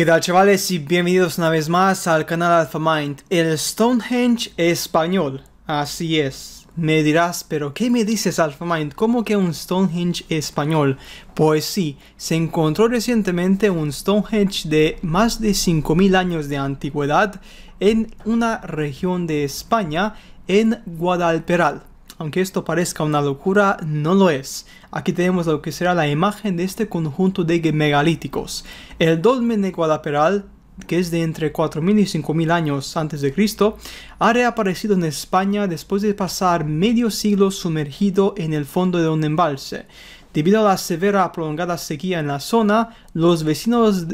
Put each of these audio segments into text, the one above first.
¿Qué tal chavales y bienvenidos una vez más al canal Alpha Mind, el Stonehenge español? Así es, me dirás, pero ¿qué me dices Alpha Mind? ¿Cómo que un Stonehenge español? Pues sí, se encontró recientemente un Stonehenge de más de 5000 años de antigüedad en una región de España, en Guadalperal. Aunque esto parezca una locura, no lo es. Aquí tenemos lo que será la imagen de este conjunto de megalíticos. El dolmen de Guadalperal, que es de entre 4.000 y 5.000 años antes de Cristo, ha reaparecido en España después de pasar medio siglo sumergido en el fondo de un embalse. Debido a la severa prolongada sequía en la zona, los vecinos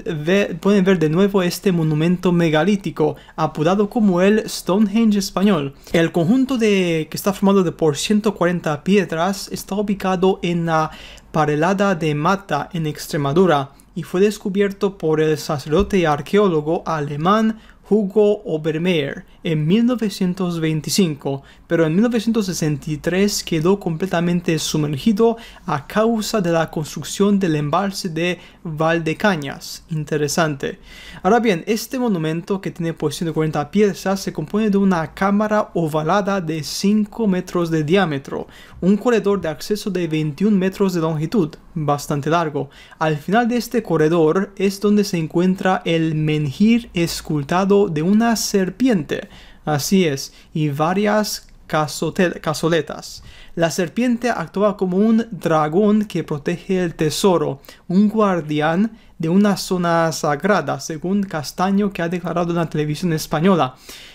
pueden ver de nuevo este monumento megalítico, apodado como el Stonehenge español. El conjunto de, que está formado de por 140 piedras está ubicado en la Parelada de Mata, en Extremadura, y fue descubierto por el sacerdote y arqueólogo alemán Hugo Obermeier en 1925, pero en 1963 quedó completamente sumergido a causa de la construcción del embalse de Valdecañas. Interesante. Ahora bien, este monumento que tiene por pues 140 piezas se compone de una cámara ovalada de 5 metros de diámetro, un corredor de acceso de 21 metros de longitud, bastante largo. Al final de este corredor es donde se encuentra el menhir escultado de una serpiente, así es, y varias cazoletas. La serpiente actúa como un dragón que protege el tesoro, un guardián de una zona sagrada, según Castaño que ha declarado en la televisión española.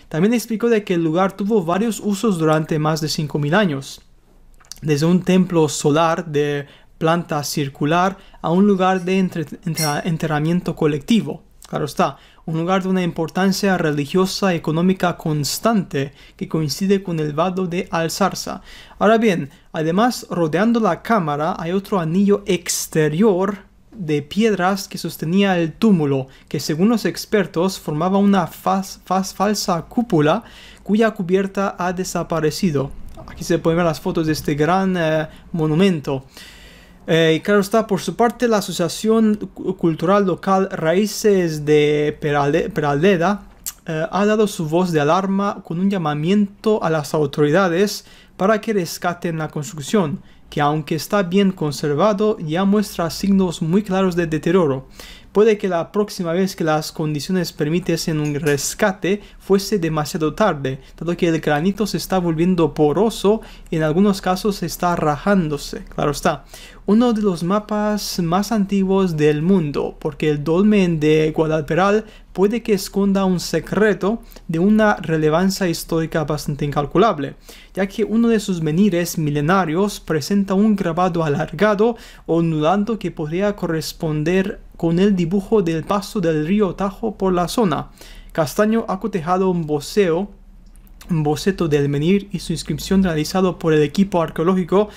También explicó de que el lugar tuvo varios usos durante más de 5.000 años desde un templo solar de planta circular a un lugar de enterramiento colectivo. Claro está, un lugar de una importancia religiosa económica constante que coincide con el vado de Alzarza. Ahora bien, además rodeando la cámara hay otro anillo exterior de piedras que sostenía el túmulo, que según los expertos formaba una falsa cúpula cuya cubierta ha desaparecido. Aquí se pueden ver las fotos de este gran eh, monumento. Eh, y claro está, por su parte, la Asociación Cultural Local Raíces de Peraleda eh, ha dado su voz de alarma con un llamamiento a las autoridades para que rescaten la construcción, que aunque está bien conservado, ya muestra signos muy claros de deterioro Puede que la próxima vez que las condiciones permitiesen un rescate fuese demasiado tarde, dado que el granito se está volviendo poroso y en algunos casos está rajándose, claro está. Uno de los mapas más antiguos del mundo, porque el dolmen de Guadalperal puede que esconda un secreto de una relevancia histórica bastante incalculable, ya que uno de sus menires milenarios presenta un grabado alargado o nudando que podría corresponder con el dibujo del paso del río Tajo por la zona. Castaño ha cotejado un un boceto del menir y su inscripción realizado por el equipo arqueológico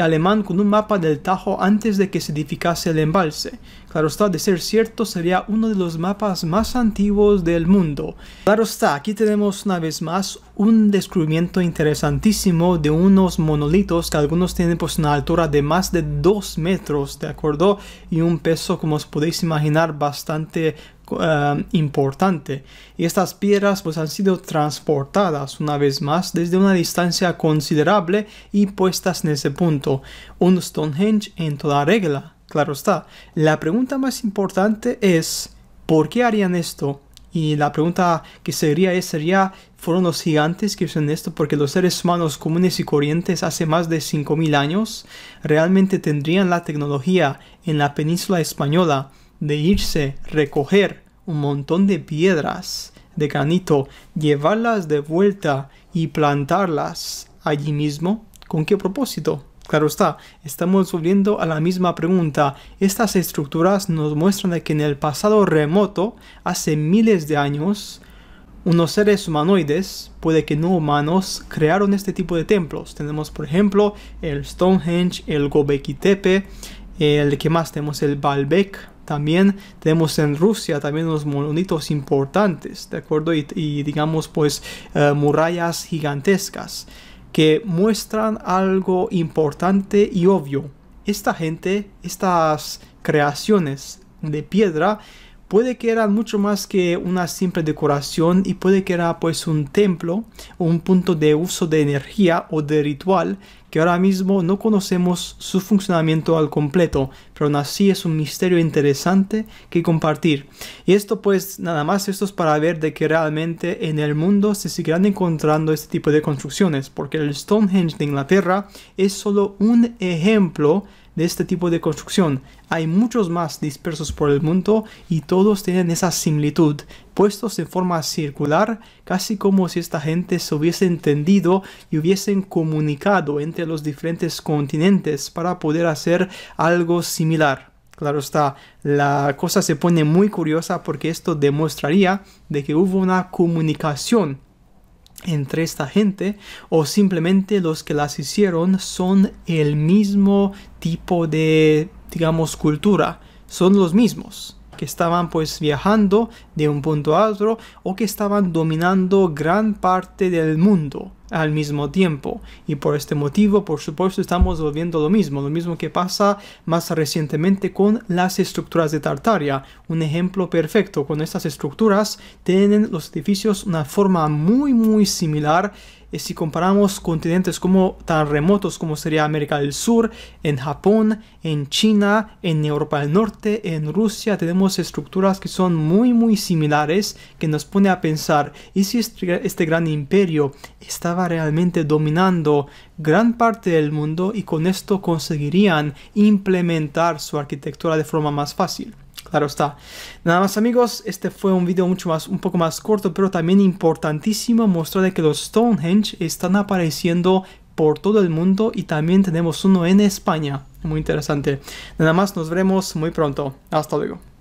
alemán con un mapa del Tajo antes de que se edificase el embalse. Claro está, de ser cierto, sería uno de los mapas más antiguos del mundo. Claro está, aquí tenemos una vez más un descubrimiento interesantísimo de unos monolitos que algunos tienen pues una altura de más de 2 metros, ¿de acuerdo? Y un peso, como os podéis imaginar, bastante eh, importante y estas piedras pues han sido transportadas una vez más desde una distancia considerable y puestas en ese punto, un Stonehenge en toda regla, claro está. La pregunta más importante es ¿por qué harían esto? Y la pregunta que sería es, sería, ¿fueron los gigantes que hicieron esto? Porque los seres humanos comunes y corrientes hace más de 5.000 años realmente tendrían la tecnología en la península española de irse, recoger un montón de piedras de granito, llevarlas de vuelta y plantarlas allí mismo? ¿Con qué propósito? Claro está, estamos volviendo a la misma pregunta. Estas estructuras nos muestran que en el pasado remoto, hace miles de años, unos seres humanoides, puede que no humanos, crearon este tipo de templos. Tenemos, por ejemplo, el Stonehenge, el Gobekli Tepe, el que más tenemos, el Baalbek, también tenemos en Rusia también unos monolitos importantes, ¿de acuerdo? Y, digamos pues eh, murallas gigantescas que muestran algo importante y obvio. Esta gente, estas creaciones de piedra, puede que era mucho más que una simple decoración y puede que era pues un templo un punto de uso de energía o de ritual que ahora mismo no conocemos su funcionamiento al completo, pero aún así es un misterio interesante que compartir. Y esto pues nada más esto es para ver de que realmente en el mundo se seguirán encontrando este tipo de construcciones, porque el Stonehenge de Inglaterra es solo un ejemplo de este tipo de construcción. Hay muchos más dispersos por el mundo y todos tienen esa similitud, puestos en forma circular, casi como si esta gente se hubiese entendido y hubiesen comunicado entre los diferentes continentes para poder hacer algo similar. Claro está, la cosa se pone muy curiosa porque esto demostraría de que hubo una comunicación entre esta gente o simplemente los que las hicieron son el mismo tipo de digamos cultura son los mismos que estaban pues viajando de un punto a otro o que estaban dominando gran parte del mundo al mismo tiempo. Y por este motivo, por supuesto, estamos viendo lo mismo, lo mismo que pasa más recientemente con las estructuras de Tartaria. Un ejemplo perfecto, con estas estructuras tienen los edificios una forma muy muy similar eh, si comparamos continentes como tan remotos como sería América del Sur, en Japón, en China, en Europa del Norte, en Rusia, tenemos estructuras que son muy muy similares que nos pone a pensar, ¿y si este, este gran imperio estaba realmente dominando gran parte del mundo y con esto conseguirían implementar su arquitectura de forma más fácil. Claro está. Nada más amigos, este fue un video mucho más, un poco más corto, pero también importantísimo mostrar que los Stonehenge están apareciendo por todo el mundo y también tenemos uno en España. Muy interesante. Nada más nos veremos muy pronto. Hasta luego.